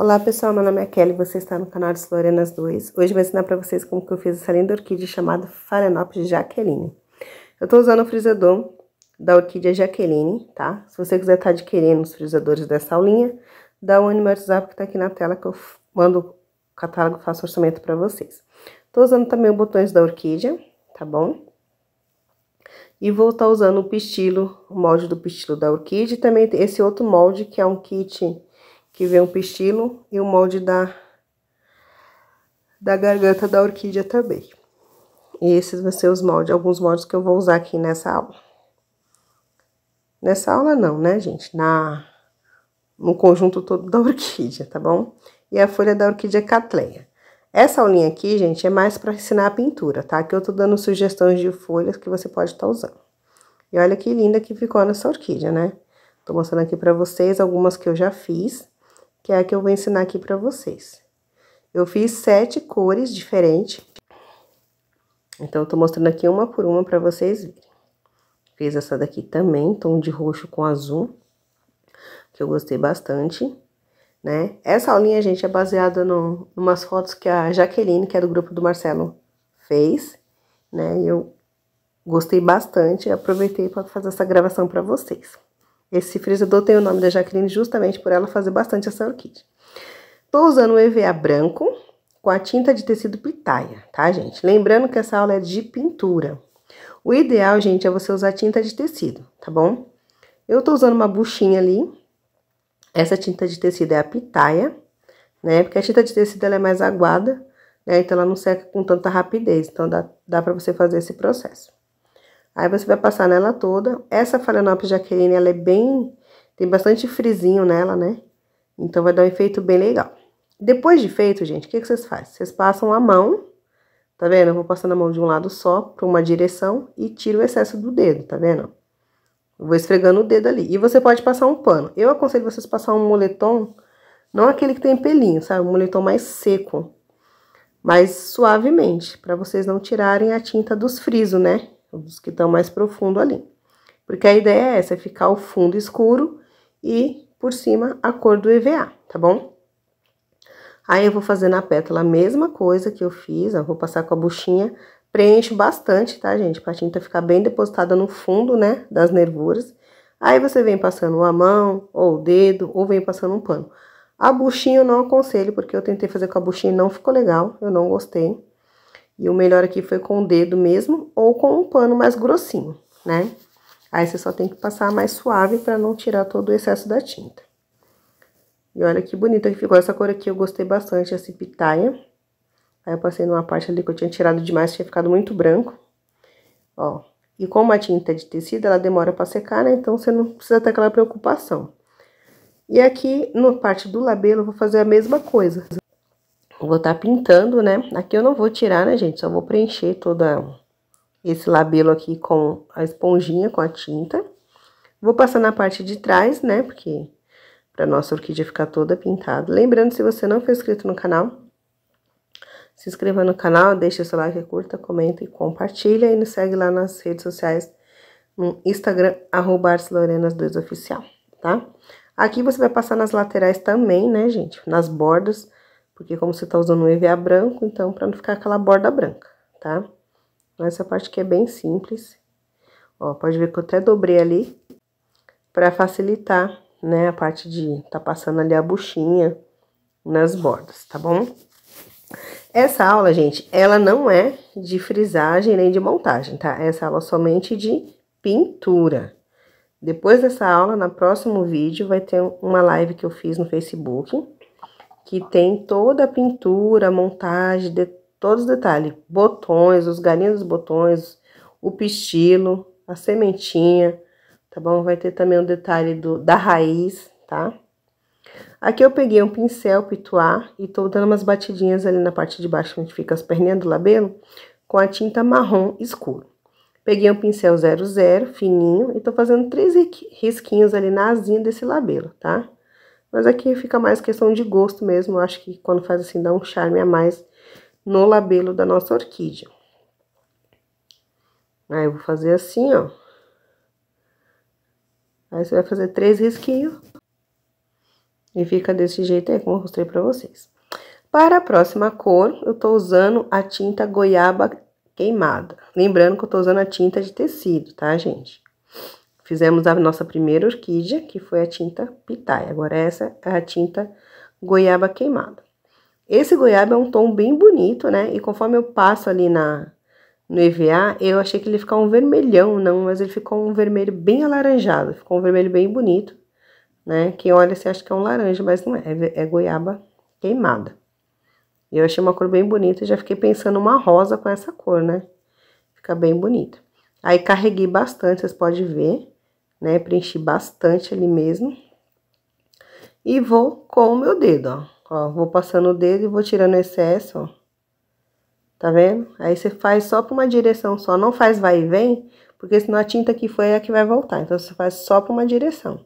Olá pessoal, meu nome é Kelly, você está no canal de Florenas 2. Hoje vou ensinar para vocês como que eu fiz essa linda orquídea chamada Phalaenopsis Jaqueline. Eu estou usando o frisador da orquídea Jaqueline, tá? Se você quiser estar tá adquirindo os frisadores dessa aulinha, dá um no WhatsApp que está aqui na tela que eu mando o catálogo, faço orçamento para vocês. Estou usando também os botões da orquídea, tá bom? E vou estar tá usando o pistilo, o molde do pistilo da orquídea e também esse outro molde que é um kit que vem o pistilo e o molde da, da garganta da orquídea também. E esses vão ser os moldes, alguns moldes que eu vou usar aqui nessa aula. Nessa aula não, né, gente? Na, no conjunto todo da orquídea, tá bom? E a folha da orquídea catleia. Essa aulinha aqui, gente, é mais para ensinar a pintura, tá? Que eu tô dando sugestões de folhas que você pode estar tá usando. E olha que linda que ficou nessa orquídea, né? Tô mostrando aqui para vocês algumas que eu já fiz que é a que eu vou ensinar aqui para vocês. Eu fiz sete cores diferentes. Então, eu tô mostrando aqui uma por uma para vocês verem. Fiz essa daqui também, tom de roxo com azul, que eu gostei bastante, né? Essa aulinha, gente, é baseada em umas fotos que a Jaqueline, que é do grupo do Marcelo, fez, né? E eu gostei bastante, aproveitei para fazer essa gravação para vocês. Esse frisador tem o nome da Jaqueline justamente por ela fazer bastante essa orquídea. Tô usando um EVA branco com a tinta de tecido pitaia, tá, gente? Lembrando que essa aula é de pintura. O ideal, gente, é você usar tinta de tecido, tá bom? Eu tô usando uma buchinha ali. Essa tinta de tecido é a pitaia, né? Porque a tinta de tecido ela é mais aguada, né? Então ela não seca com tanta rapidez. Então dá, dá para você fazer esse processo. Aí você vai passar nela toda. Essa Phalaenopsis jaqueline, ela é bem... Tem bastante frisinho nela, né? Então, vai dar um efeito bem legal. Depois de feito, gente, o que, que vocês fazem? Vocês passam a mão, tá vendo? Eu vou passando a mão de um lado só, para uma direção, e tiro o excesso do dedo, tá vendo? Eu vou esfregando o dedo ali. E você pode passar um pano. Eu aconselho vocês passar um moletom, não aquele que tem pelinho, sabe? Um moletom mais seco, mas suavemente, para vocês não tirarem a tinta dos frisos, né? os que estão mais profundo ali. Porque a ideia é essa, é ficar o fundo escuro e por cima a cor do EVA, tá bom? Aí eu vou fazer na pétala a mesma coisa que eu fiz, ó, vou passar com a buchinha, preencho bastante, tá, gente? Pra tinta ficar bem depositada no fundo, né, das nervuras. Aí você vem passando a mão, ou o dedo, ou vem passando um pano. A buchinha eu não aconselho, porque eu tentei fazer com a buchinha e não ficou legal, eu não gostei. E o melhor aqui foi com o dedo mesmo ou com um pano mais grossinho, né? Aí você só tem que passar mais suave para não tirar todo o excesso da tinta. E olha que bonito que ficou essa cor aqui, eu gostei bastante, essa pitaia. Aí eu passei numa parte ali que eu tinha tirado demais, tinha ficado muito branco. Ó, e como a tinta é de tecido, ela demora para secar, né? Então, você não precisa ter aquela preocupação. E aqui, na parte do labelo, eu vou fazer a mesma coisa vou estar tá pintando, né? Aqui eu não vou tirar, né, gente? Só vou preencher todo esse labelo aqui com a esponjinha, com a tinta. Vou passar na parte de trás, né? Porque para nossa orquídea ficar toda pintada. Lembrando, se você não for inscrito no canal, se inscreva no canal, deixa seu like, curta, comenta e compartilha. E nos segue lá nas redes sociais, no Instagram, arroba arcelorenas2oficial, tá? Aqui você vai passar nas laterais também, né, gente? Nas bordas porque como você tá usando um EVA branco, então para não ficar aquela borda branca, tá? Essa parte aqui é bem simples. Ó, pode ver que eu até dobrei ali para facilitar, né, a parte de tá passando ali a buchinha nas bordas, tá bom? Essa aula, gente, ela não é de frisagem nem de montagem, tá? Essa aula é somente de pintura. Depois dessa aula, no próximo vídeo, vai ter uma live que eu fiz no Facebook, que tem toda a pintura, montagem, de, todos os detalhes, botões, os galinhos dos botões, o pistilo, a sementinha, tá bom? Vai ter também o um detalhe do, da raiz, tá? Aqui eu peguei um pincel pituar e tô dando umas batidinhas ali na parte de baixo, onde fica as perninhas do labelo, com a tinta marrom escuro. Peguei um pincel 00, fininho, e tô fazendo três risquinhos ali na asinha desse labelo, tá? Mas aqui é fica mais questão de gosto mesmo, eu acho que quando faz assim dá um charme a mais no labelo da nossa orquídea. Aí eu vou fazer assim, ó. Aí você vai fazer três risquinhos. E fica desse jeito aí, como eu mostrei pra vocês. Para a próxima cor, eu tô usando a tinta goiaba queimada. Lembrando que eu tô usando a tinta de tecido, tá, gente? Fizemos a nossa primeira orquídea, que foi a tinta pitai. Agora essa é a tinta goiaba queimada. Esse goiaba é um tom bem bonito, né? E conforme eu passo ali na, no EVA, eu achei que ele ficava um vermelhão, não, mas ele ficou um vermelho bem alaranjado, ficou um vermelho bem bonito, né? Quem olha você acha que é um laranja, mas não é, é, é goiaba queimada. Eu achei uma cor bem bonita, e já fiquei pensando uma rosa com essa cor, né? Fica bem bonito. Aí carreguei bastante, vocês podem ver né? Preenchi bastante ali mesmo. E vou com o meu dedo, ó. Ó, vou passando o dedo e vou tirando o excesso, ó. Tá vendo? Aí você faz só pra uma direção só, não faz vai e vem, porque senão a tinta que foi é a que vai voltar. Então, você faz só pra uma direção.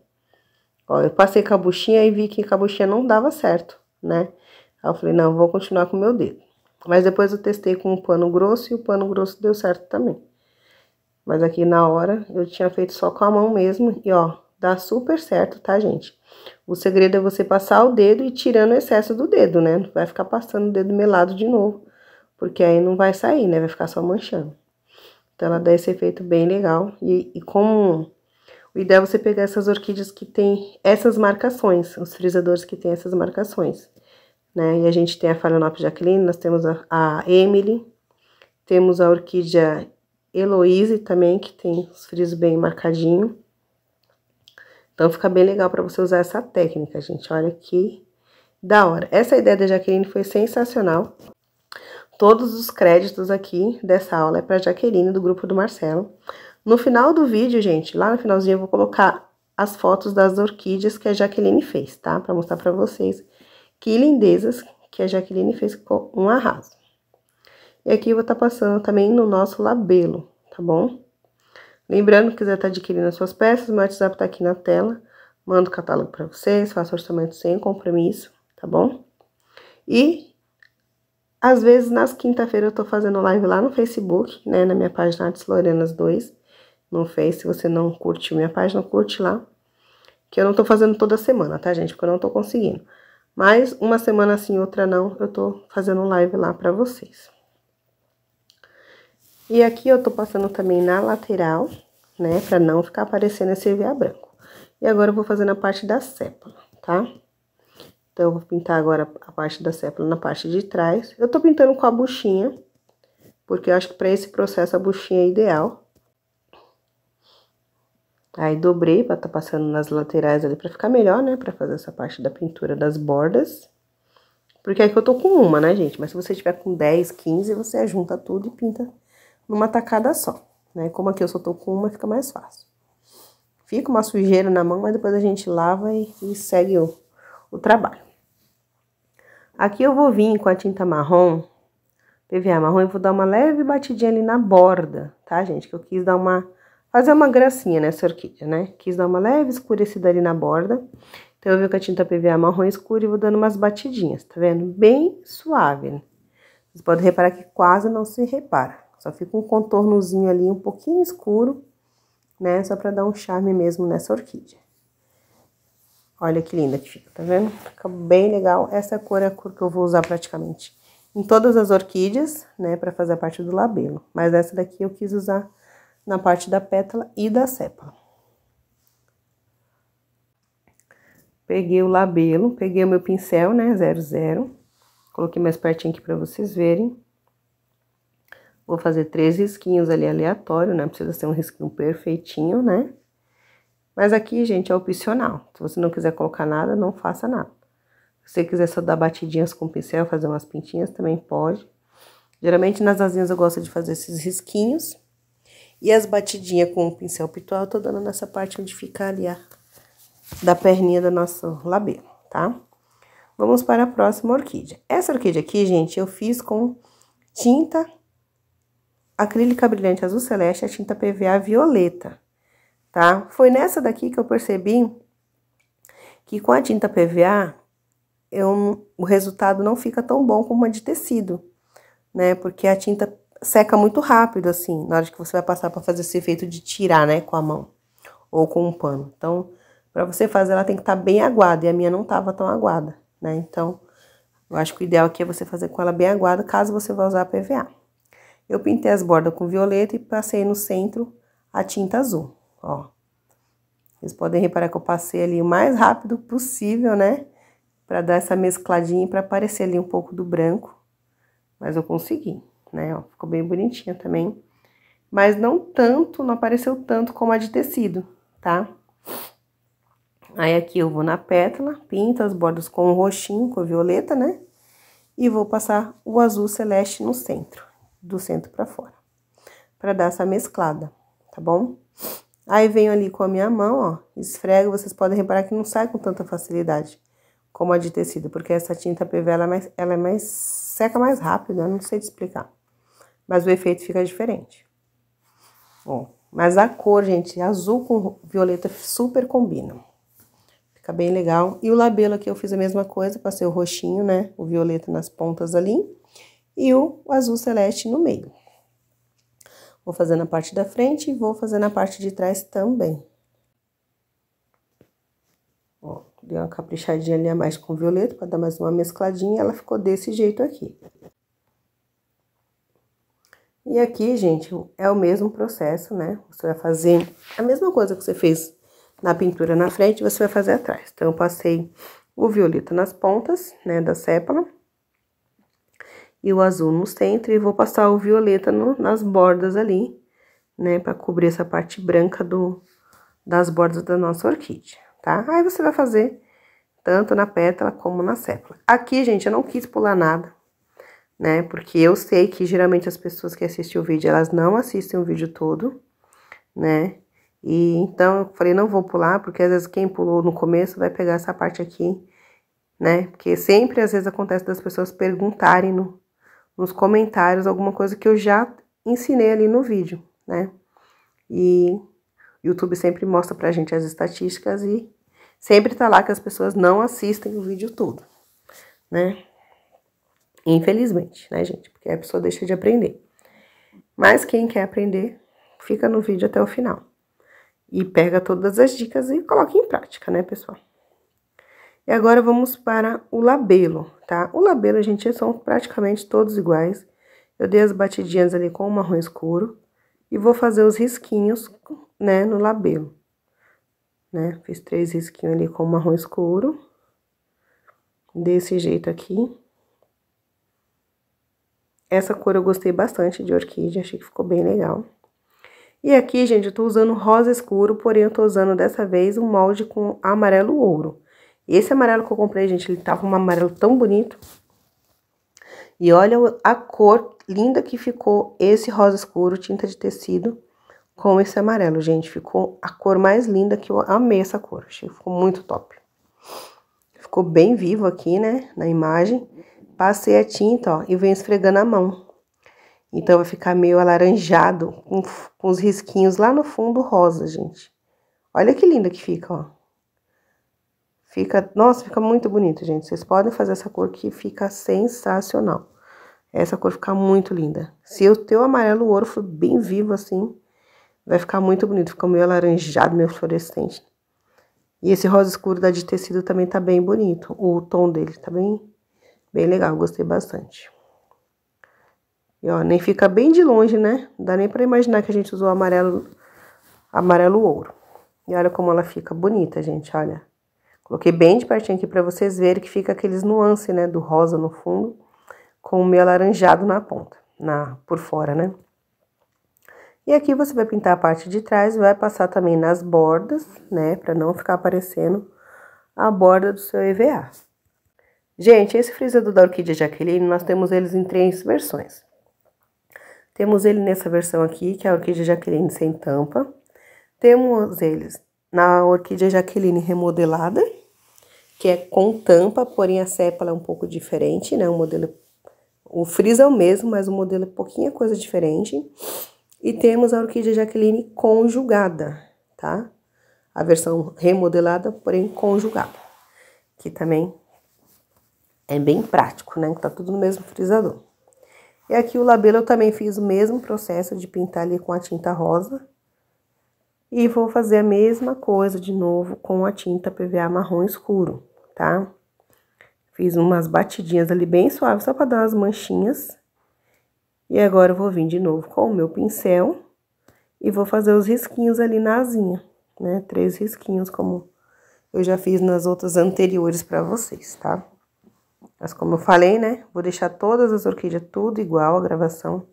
Ó, eu passei com a buchinha e vi que com a buchinha não dava certo, né? Aí eu falei, não, vou continuar com o meu dedo. Mas depois eu testei com o um pano grosso e o pano grosso deu certo também. Mas aqui na hora eu tinha feito só com a mão mesmo e ó, dá super certo, tá, gente? O segredo é você passar o dedo e tirando o excesso do dedo, né? Não vai ficar passando o dedo melado de novo, porque aí não vai sair, né? Vai ficar só manchando. Então ela dá esse efeito bem legal. E, e como o ideal é você pegar essas orquídeas que tem essas marcações, os frisadores que tem essas marcações, né? E a gente tem a Phalaenopsis jacqueline, nós temos a, a Emily, temos a orquídea Heloise também, que tem os frisos bem marcadinho. Então fica bem legal para você usar essa técnica, gente. Olha que da hora. Essa ideia da Jaqueline foi sensacional. Todos os créditos aqui dessa aula é para Jaqueline, do grupo do Marcelo. No final do vídeo, gente, lá no finalzinho eu vou colocar as fotos das orquídeas que a Jaqueline fez, tá? Para mostrar para vocês que lindezas que a Jaqueline fez com um arraso. E aqui eu vou estar tá passando também no nosso labelo, tá bom? Lembrando, que quiser estar tá adquirindo as suas peças, meu WhatsApp tá aqui na tela. Mando o catálogo para vocês, faço orçamento sem compromisso, tá bom? E às vezes nas quinta feiras eu tô fazendo live lá no Facebook, né, na minha página Artes Lorenas 2, no Face, se você não curtiu minha página, curte lá. Que eu não tô fazendo toda semana, tá, gente? Porque eu não tô conseguindo. Mas uma semana sim, outra não, eu tô fazendo live lá para vocês. E aqui eu tô passando também na lateral, né? Pra não ficar aparecendo esse EVA branco. E agora eu vou fazer na parte da sépula, tá? Então, eu vou pintar agora a parte da sépula na parte de trás. Eu tô pintando com a buchinha, porque eu acho que pra esse processo a buchinha é ideal. Aí, dobrei pra tá passando nas laterais ali pra ficar melhor, né? Pra fazer essa parte da pintura das bordas. Porque que eu tô com uma, né, gente? Mas se você tiver com 10, 15, você junta tudo e pinta numa tacada só, né? Como aqui eu só tô com uma, fica mais fácil. Fica uma sujeira na mão, mas depois a gente lava e, e segue o, o trabalho. Aqui eu vou vir com a tinta marrom, PVA marrom, e vou dar uma leve batidinha ali na borda, tá, gente? Que eu quis dar uma... fazer uma gracinha nessa orquídea, né? Quis dar uma leve escurecida ali na borda. Então, eu venho com a tinta PVA marrom escura e vou dando umas batidinhas, tá vendo? Bem suave, né? Vocês podem reparar que quase não se repara. Só fica um contornozinho ali um pouquinho escuro, né? Só para dar um charme mesmo nessa orquídea. Olha que linda que fica, tá vendo? Fica bem legal. Essa cor é a cor que eu vou usar praticamente em todas as orquídeas, né? Para fazer a parte do labelo. Mas essa daqui eu quis usar na parte da pétala e da sépala. Peguei o labelo, peguei o meu pincel, né? 00. Coloquei mais pertinho aqui para vocês verem. Vou fazer três risquinhos ali aleatório, não né? precisa ser um risquinho perfeitinho, né? Mas aqui, gente, é opcional. Se você não quiser colocar nada, não faça nada. Se você quiser só dar batidinhas com o pincel, fazer umas pintinhas, também pode. Geralmente nas asinhas eu gosto de fazer esses risquinhos. E as batidinhas com o pincel pitual eu tô dando nessa parte onde fica ali a... da perninha da nossa labelo, tá? Vamos para a próxima orquídea. Essa orquídea aqui, gente, eu fiz com tinta acrílica brilhante azul celeste e a tinta PVA violeta, tá? Foi nessa daqui que eu percebi que com a tinta PVA eu, o resultado não fica tão bom como a de tecido, né? Porque a tinta seca muito rápido, assim, na hora que você vai passar para fazer esse efeito de tirar, né, com a mão ou com um pano. Então, para você fazer, ela tem que estar tá bem aguada, e a minha não estava tão aguada, né? Então, eu acho que o ideal aqui é você fazer com ela bem aguada, caso você vá usar a PVA. Eu pintei as bordas com violeta e passei no centro a tinta azul, ó. Vocês podem reparar que eu passei ali o mais rápido possível, né? Pra dar essa mescladinha e pra aparecer ali um pouco do branco. Mas eu consegui, né? Ó, ficou bem bonitinha também. Mas não tanto, não apareceu tanto como a de tecido, tá? Aí aqui eu vou na pétala, pinto as bordas com o roxinho, com a violeta, né? E vou passar o azul celeste no centro do centro para fora, para dar essa mesclada, tá bom? Aí venho ali com a minha mão, ó, esfrego, vocês podem reparar que não sai com tanta facilidade como a de tecido, porque essa tinta PV ela é mais, ela é mais seca mais rápido, eu não sei te explicar. Mas o efeito fica diferente. bom mas a cor, gente, azul com violeta super combina. Fica bem legal. E o labelo aqui eu fiz a mesma coisa, passei o roxinho, né? O violeta nas pontas ali e o azul celeste no meio. Vou fazer na parte da frente e vou fazer na parte de trás também. Ó, dei uma caprichadinha ali a mais com violeta para dar mais uma mescladinha, ela ficou desse jeito aqui. E aqui, gente, é o mesmo processo, né? Você vai fazer a mesma coisa que você fez na pintura na frente, você vai fazer atrás. Então, eu passei o violeta nas pontas, né, da sépala e o azul no centro e vou passar o violeta no, nas bordas ali, né, para cobrir essa parte branca do, das bordas da nossa orquídea, tá? Aí você vai fazer tanto na pétala como na sépala. Aqui, gente, eu não quis pular nada, né? Porque eu sei que geralmente as pessoas que assistem o vídeo, elas não assistem o vídeo todo, né? E então eu falei, não vou pular, porque às vezes quem pulou no começo vai pegar essa parte aqui, né? Porque sempre às vezes acontece das pessoas perguntarem no, nos comentários alguma coisa que eu já ensinei ali no vídeo, né? E o YouTube sempre mostra pra gente as estatísticas e sempre tá lá que as pessoas não assistem o vídeo todo, né? Infelizmente, né, gente? Porque a pessoa deixa de aprender. Mas quem quer aprender, fica no vídeo até o final. E pega todas as dicas e coloca em prática, né, pessoal? E agora vamos para o labelo tá? O labelo, gente, são praticamente todos iguais. Eu dei as batidinhas ali com o marrom escuro. E vou fazer os risquinhos, né, no labelo. Né? Fiz três risquinhos ali com o marrom escuro. Desse jeito aqui. Essa cor eu gostei bastante de orquídea, achei que ficou bem legal. E aqui, gente, eu tô usando rosa escuro, porém eu tô usando dessa vez um molde com amarelo ouro. Esse amarelo que eu comprei, gente, ele tava um amarelo tão bonito. E olha a cor linda que ficou esse rosa escuro, tinta de tecido, com esse amarelo, gente. Ficou a cor mais linda que eu amei essa cor. Achei ficou muito top. Ficou bem vivo aqui, né, na imagem. Passei a tinta, ó, e venho esfregando a mão. Então, vai ficar meio alaranjado, com, com os risquinhos lá no fundo rosa, gente. Olha que linda que fica, ó. Fica, nossa, fica muito bonito, gente. Vocês podem fazer essa cor que fica sensacional. Essa cor fica muito linda. Se o teu amarelo ouro for bem vivo assim, vai ficar muito bonito. Fica meio alaranjado, meio fluorescente. E esse rosa escuro da de tecido também tá bem bonito. O tom dele tá bem, bem legal. Gostei bastante. E ó, nem fica bem de longe, né? Não dá nem pra imaginar que a gente usou amarelo, amarelo ouro. E olha como ela fica bonita, gente, olha. Coloquei bem de pertinho aqui para vocês verem que fica aqueles nuances, né, do rosa no fundo com o meio alaranjado na ponta, na por fora, né? E aqui você vai pintar a parte de trás, e vai passar também nas bordas, né, para não ficar aparecendo a borda do seu EVA. Gente, esse frisador da Orquídea Jaqueline, nós temos eles em três versões. Temos ele nessa versão aqui, que é a Orquídea Jaqueline sem tampa. Temos eles na orquídea Jaqueline remodelada, que é com tampa, porém a sépala é um pouco diferente, né? O modelo, o frizz é o mesmo, mas o modelo é pouquinha coisa diferente. E temos a orquídea Jaqueline conjugada, tá? A versão remodelada, porém conjugada, que também é bem prático, né? Que tá tudo no mesmo frisador. E aqui o labelo eu também fiz o mesmo processo de pintar ali com a tinta rosa e vou fazer a mesma coisa de novo com a tinta PVA marrom escuro, tá? Fiz umas batidinhas ali bem suaves, só para dar umas manchinhas. E agora eu vou vir de novo com o meu pincel e vou fazer os risquinhos ali na asinha, né? Três risquinhos, como eu já fiz nas outras anteriores para vocês, tá? Mas como eu falei, né? Vou deixar todas as orquídeas tudo igual a gravação,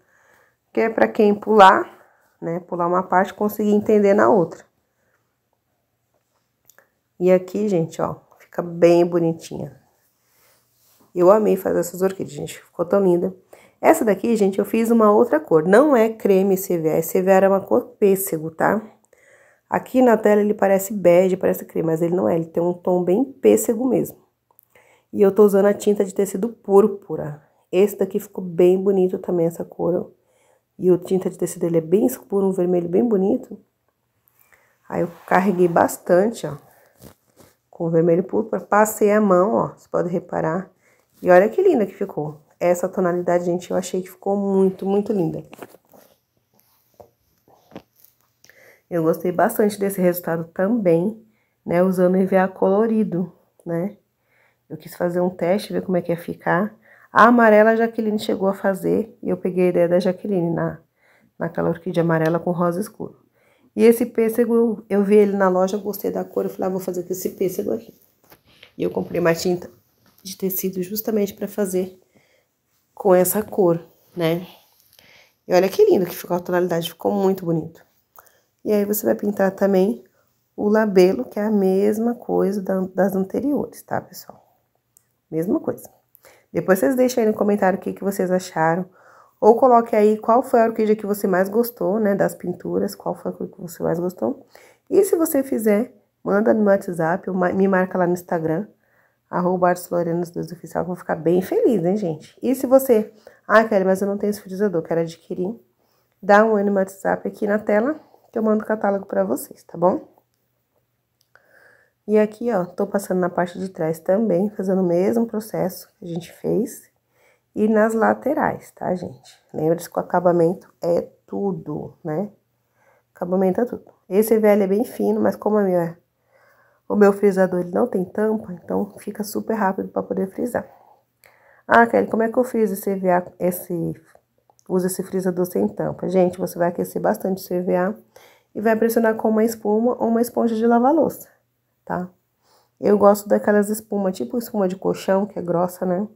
que é para quem pular né? Pular uma parte e conseguir entender na outra. E aqui, gente, ó, fica bem bonitinha. Eu amei fazer essas orquídeas, gente, ficou tão linda. Essa daqui, gente, eu fiz uma outra cor, não é creme CVA, é CVA era uma cor pêssego, tá? Aqui na tela ele parece bege, parece creme, mas ele não é, ele tem um tom bem pêssego mesmo. E eu tô usando a tinta de tecido púrpura. Esse daqui ficou bem bonito também, essa cor, e o tinta de tecido ele é bem escuro, um vermelho bem bonito. Aí eu carreguei bastante, ó, com vermelho púrpura, passei a mão, ó, você pode reparar. E olha que linda que ficou. Essa tonalidade, gente, eu achei que ficou muito, muito linda. Eu gostei bastante desse resultado também, né, usando EVA colorido, né. Eu quis fazer um teste, ver como é que ia ficar. A amarela a Jaqueline chegou a fazer e eu peguei a ideia da Jaqueline na, naquela orquídea amarela com rosa escuro. E esse pêssego, eu vi ele na loja, gostei da cor, eu falei, ah, vou fazer com esse pêssego aqui. E eu comprei uma tinta de tecido justamente para fazer com essa cor, né? E olha que lindo que ficou a tonalidade, ficou muito bonito. E aí você vai pintar também o labelo, que é a mesma coisa das anteriores, tá, pessoal? Mesma coisa. Depois vocês deixem aí no comentário o que, que vocês acharam. Ou coloque aí qual foi a orquídea que você mais gostou, né? Das pinturas, qual foi a que você mais gostou. E se você fizer, manda no meu WhatsApp, me marca lá no Instagram, arroba oficial, vou ficar bem feliz, hein, gente? E se você, ah, Kelly, mas eu não tenho esfriador, quero adquirir, dá um ano no WhatsApp aqui na tela, que eu mando o catálogo para vocês, tá bom? E aqui, ó, tô passando na parte de trás também, fazendo o mesmo processo que a gente fez. E nas laterais, tá, gente? Lembra-se que o acabamento é tudo, né? Acabamento é tudo. Esse velho é bem fino, mas como a é minha, é, o meu frisador ele não tem tampa, então fica super rápido para poder frisar. Ah, Kelly, como é que eu fiz esse CVA, esse, uso esse frisador sem tampa? Gente, você vai aquecer bastante o CVA e vai pressionar com uma espuma ou uma esponja de lavar louça tá? Eu gosto daquelas espuma, tipo espuma de colchão, que é grossa, né?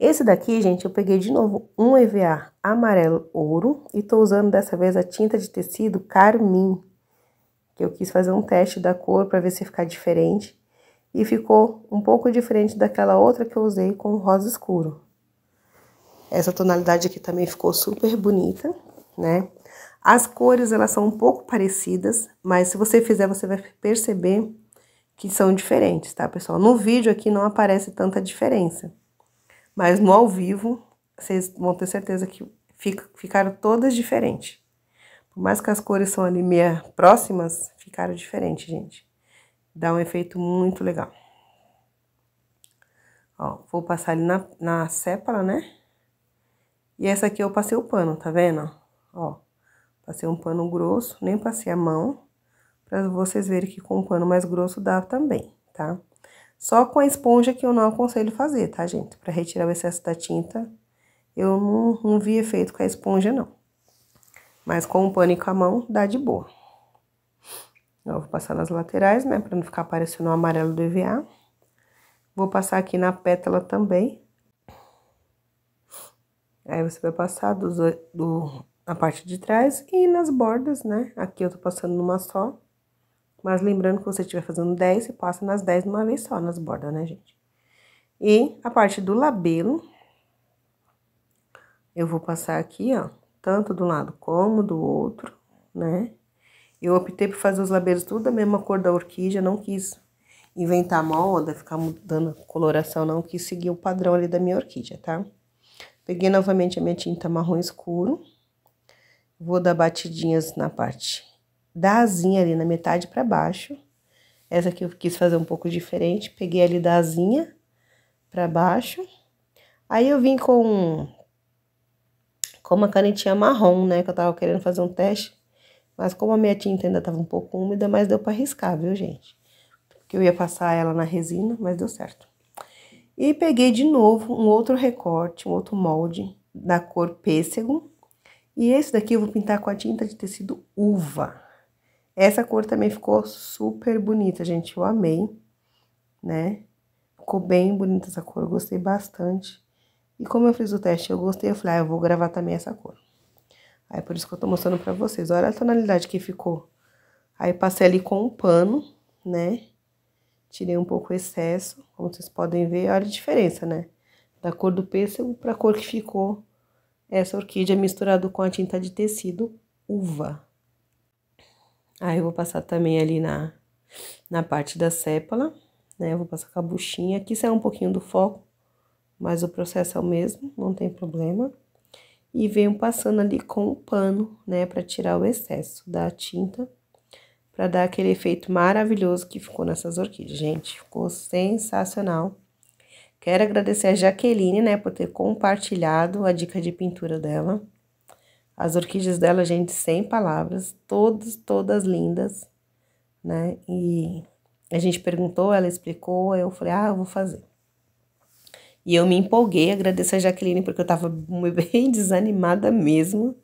Esse daqui, gente, eu peguei de novo um EVA amarelo ouro e tô usando dessa vez a tinta de tecido carmim, que eu quis fazer um teste da cor para ver se ficar diferente. E ficou um pouco diferente daquela outra que eu usei com rosa escuro. Essa tonalidade aqui também ficou super bonita, né? As cores elas são um pouco parecidas, mas se você fizer, você vai perceber que são diferentes, tá, pessoal? No vídeo aqui não aparece tanta diferença, mas no ao vivo vocês vão ter certeza que fica, ficaram todas diferentes. Por mais que as cores são ali meia próximas, ficaram diferentes, gente. Dá um efeito muito legal. Ó, vou passar ali na, na né? E essa aqui eu passei o pano, tá vendo? Ó, Passei um pano grosso, nem passei a mão, para vocês verem que com um pano mais grosso dá também, tá? Só com a esponja que eu não aconselho fazer, tá, gente? Para retirar o excesso da tinta, eu não, não vi efeito com a esponja, não. Mas com o pano e com a mão, dá de boa. Eu vou passar nas laterais, né, para não ficar aparecendo o amarelo do EVA. Vou passar aqui na pétala também. Aí, você vai passar do, do na parte de trás e nas bordas, né? Aqui eu tô passando numa só, mas lembrando que você estiver fazendo 10, você passa nas 10 numa uma vez só, nas bordas, né, gente? E a parte do labelo, eu vou passar aqui, ó, tanto do lado como do outro, né? Eu optei por fazer os labelos tudo da mesma cor da orquídea, não quis inventar moda, ficar mudando coloração, não quis seguir o padrão ali da minha orquídea, tá? Peguei novamente a minha tinta marrom escuro. Vou dar batidinhas na parte da asinha ali na metade para baixo. Essa aqui eu quis fazer um pouco diferente, peguei ali da asinha para baixo. Aí eu vim com com uma canetinha marrom, né, que eu tava querendo fazer um teste, mas como a minha tinta ainda tava um pouco úmida, mas deu para riscar, viu, gente? Porque eu ia passar ela na resina, mas deu certo. E peguei de novo um outro recorte, um outro molde da cor pêssego e esse daqui eu vou pintar com a tinta de tecido uva. Essa cor também ficou super bonita, gente. Eu amei, né? Ficou bem bonita essa cor, eu gostei bastante. E como eu fiz o teste, eu gostei, eu falei, ah, eu vou gravar também essa cor. Aí, é por isso que eu tô mostrando pra vocês. Olha a tonalidade que ficou. Aí, passei ali com um pano, né? Tirei um pouco o excesso, como vocês podem ver. Olha a diferença, né? Da cor do pêssego pra cor que ficou essa orquídea é misturado com a tinta de tecido uva. Aí eu vou passar também ali na, na parte da sépala, né? Eu vou passar com a buchinha. Aqui sai é um pouquinho do foco, mas o processo é o mesmo, não tem problema. E venho passando ali com o pano, né? Pra tirar o excesso da tinta, pra dar aquele efeito maravilhoso que ficou nessas orquídeas. Gente, ficou sensacional. Quero agradecer a Jaqueline, né, por ter compartilhado a dica de pintura dela. As orquídeas dela, gente, sem palavras, todas, todas lindas, né? E a gente perguntou, ela explicou, eu falei, ah, eu vou fazer. E eu me empolguei, agradeço a Jaqueline, porque eu tava bem desanimada mesmo,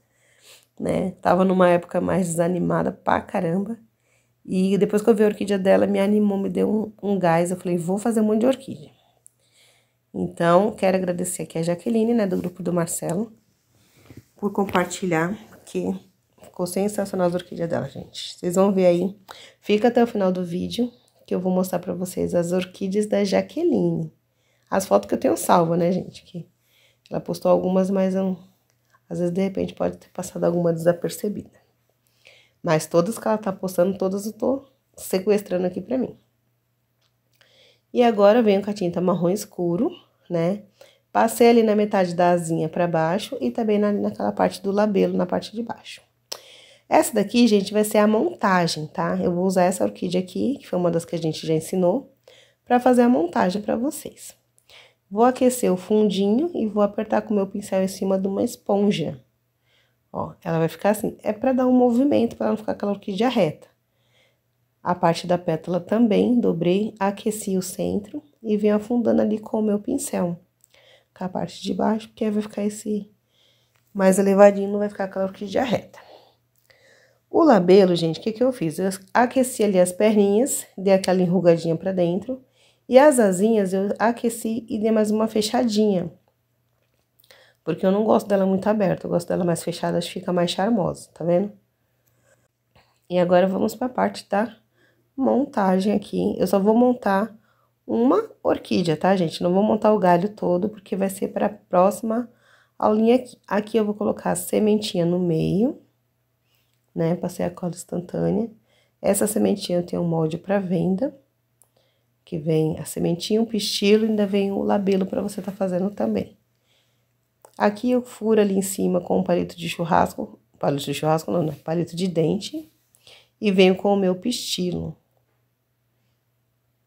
né? Tava numa época mais desanimada pra caramba. E depois que eu vi a orquídea dela, me animou, me deu um, um gás. Eu falei, vou fazer um monte de orquídea. Então, quero agradecer aqui a Jaqueline, né, do grupo do Marcelo, por compartilhar, porque ficou sensacional as orquídeas dela, gente. Vocês vão ver aí. Fica até o final do vídeo, que eu vou mostrar pra vocês as orquídeas da Jaqueline. As fotos que eu tenho salvo, né, gente, que ela postou algumas, mas eu, às vezes, de repente, pode ter passado alguma desapercebida. Mas todas que ela tá postando, todas eu tô sequestrando aqui pra mim. E agora eu venho com a tá tinta marrom escuro né? Passei ali na metade da asinha para baixo e também na, naquela parte do labelo, na parte de baixo. Essa daqui, gente, vai ser a montagem, tá? Eu vou usar essa orquídea aqui, que foi uma das que a gente já ensinou, para fazer a montagem para vocês. Vou aquecer o fundinho e vou apertar com o meu pincel em cima de uma esponja. Ó, ela vai ficar assim. É para dar um movimento, para não ficar aquela orquídea reta. A parte da pétala também, dobrei, aqueci o centro e venho afundando ali com o meu pincel. Com a parte de baixo, porque aí vai ficar esse mais elevadinho, não vai ficar aquela orquídea reta. O labelo, gente, o que, que eu fiz? Eu aqueci ali as perninhas, dei aquela enrugadinha para dentro. E as asinhas eu aqueci e dei mais uma fechadinha. Porque eu não gosto dela muito aberta, eu gosto dela mais fechada, acho que fica mais charmosa, tá vendo? E agora vamos para a parte da montagem aqui. Eu só vou montar uma orquídea, tá, gente? Não vou montar o galho todo, porque vai ser para a próxima aulinha aqui. Aqui eu vou colocar a sementinha no meio, né? Passei a cola instantânea. Essa sementinha tem um molde para venda, que vem a sementinha, o pistilo e ainda vem o labelo para você estar tá fazendo também. Aqui eu furo ali em cima com um palito de churrasco, palito de churrasco não, não, né? palito de dente, e venho com o meu pistilo.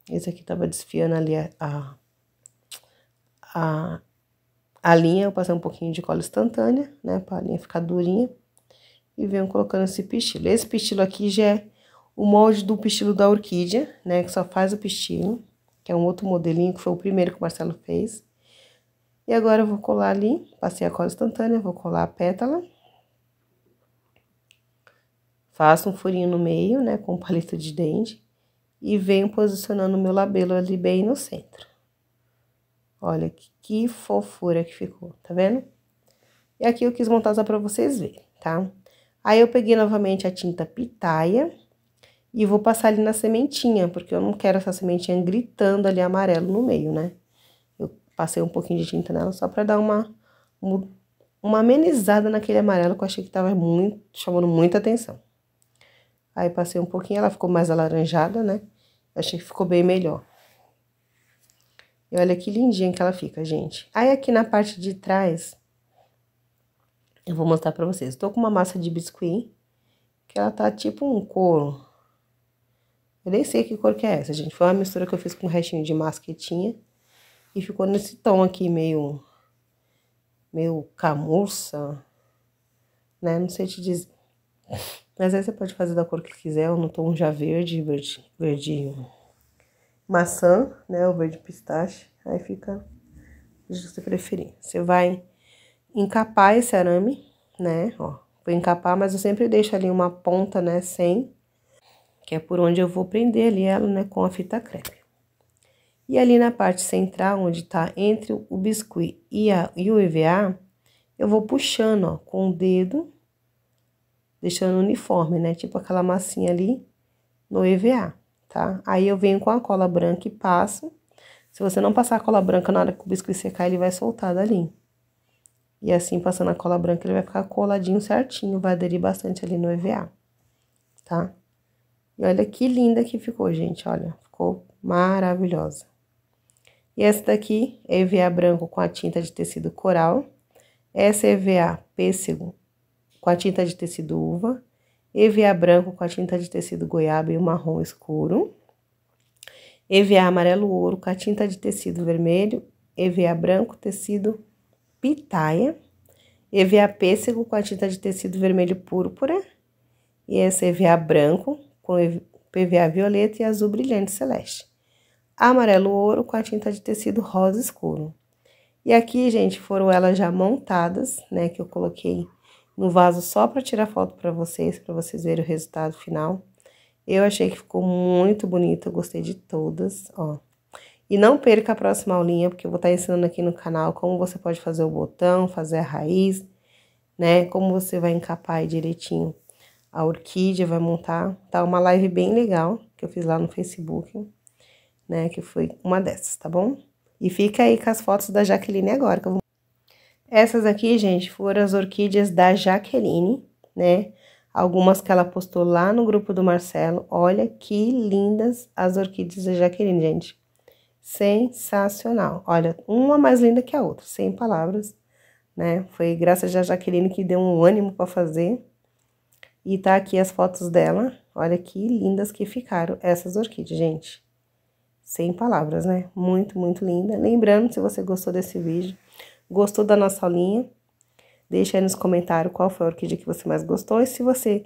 Esse aqui tava desfiando ali a, a, a, a linha. Eu passei um pouquinho de cola instantânea, né? Pra linha ficar durinha. E venho colocando esse pistilo. Esse pistilo aqui já é o molde do pistilo da orquídea, né? Que só faz o pistilo. Que é um outro modelinho, que foi o primeiro que o Marcelo fez. E agora eu vou colar ali, passei a cola instantânea, vou colar a pétala. Faço um furinho no meio, né, com um palito de dente e venho posicionando o meu labelo ali bem no centro. Olha que, que fofura que ficou, tá vendo? E aqui eu quis montar só pra vocês verem, tá? Aí eu peguei novamente a tinta pitaia e vou passar ali na sementinha, porque eu não quero essa sementinha gritando ali amarelo no meio, né? Eu passei um pouquinho de tinta nela só pra dar uma, uma amenizada naquele amarelo que eu achei que tava muito, chamando muita atenção. Aí passei um pouquinho, ela ficou mais alaranjada, né? Achei que ficou bem melhor. E olha que lindinha que ela fica, gente. Aí aqui na parte de trás, eu vou mostrar pra vocês. Tô com uma massa de biscuit, que ela tá tipo um couro. Eu nem sei que cor que é essa, gente. Foi uma mistura que eu fiz com um restinho de massa que tinha E ficou nesse tom aqui, meio... Meio camurça, né? Não sei te dizer. Mas aí você pode fazer da cor que quiser, ou no tom já verde, verde, verde maçã, né? Ou verde pistache. Aí fica o que você preferir. Você vai encapar esse arame, né? Ó, vou encapar, mas eu sempre deixo ali uma ponta, né? Sem, que é por onde eu vou prender ali ela, né? Com a fita crepe. E ali na parte central, onde tá entre o biscuit e, a, e o EVA, eu vou puxando, ó, com o dedo deixando uniforme, né? Tipo aquela massinha ali no EVA, tá? Aí eu venho com a cola branca e passo. Se você não passar a cola branca na hora que o biscoito secar, ele vai soltar dali. E assim, passando a cola branca, ele vai ficar coladinho certinho, vai aderir bastante ali no EVA, tá? E olha que linda que ficou, gente, olha, ficou maravilhosa. E essa daqui é EVA branco com a tinta de tecido coral. Essa é EVA pêssego com a tinta de tecido uva, EVA branco com a tinta de tecido goiaba e o marrom escuro, EVA amarelo ouro com a tinta de tecido vermelho, EVA branco tecido pitaia, EVA pêssego com a tinta de tecido vermelho púrpura e esse EVA branco com PVA violeta e azul brilhante celeste. Amarelo ouro com a tinta de tecido rosa escuro. E aqui, gente, foram elas já montadas, né, que eu coloquei no vaso só para tirar foto para vocês, para vocês verem o resultado final. Eu achei que ficou muito bonito, eu gostei de todas, ó. E não perca a próxima aulinha, porque eu vou estar tá ensinando aqui no canal como você pode fazer o botão, fazer a raiz, né? Como você vai encapar direitinho a orquídea, vai montar. Tá uma live bem legal que eu fiz lá no Facebook, né? Que foi uma dessas, tá bom? E fica aí com as fotos da Jaqueline agora, que eu vou essas aqui, gente, foram as orquídeas da Jaqueline, né? Algumas que ela postou lá no grupo do Marcelo. Olha que lindas as orquídeas da Jaqueline, gente. Sensacional. Olha, uma mais linda que a outra, sem palavras, né? Foi graças a Jaqueline que deu um ânimo para fazer. E tá aqui as fotos dela. Olha que lindas que ficaram essas orquídeas, gente. Sem palavras, né? Muito, muito linda. Lembrando, se você gostou desse vídeo, Gostou da nossa aulinha? Deixa aí nos comentários qual foi a orquídea que você mais gostou. E se você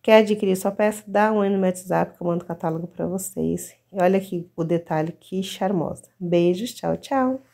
quer adquirir sua peça, dá um aí no WhatsApp que eu mando o catálogo para vocês. E olha aqui o detalhe, que charmosa. Beijos, tchau, tchau!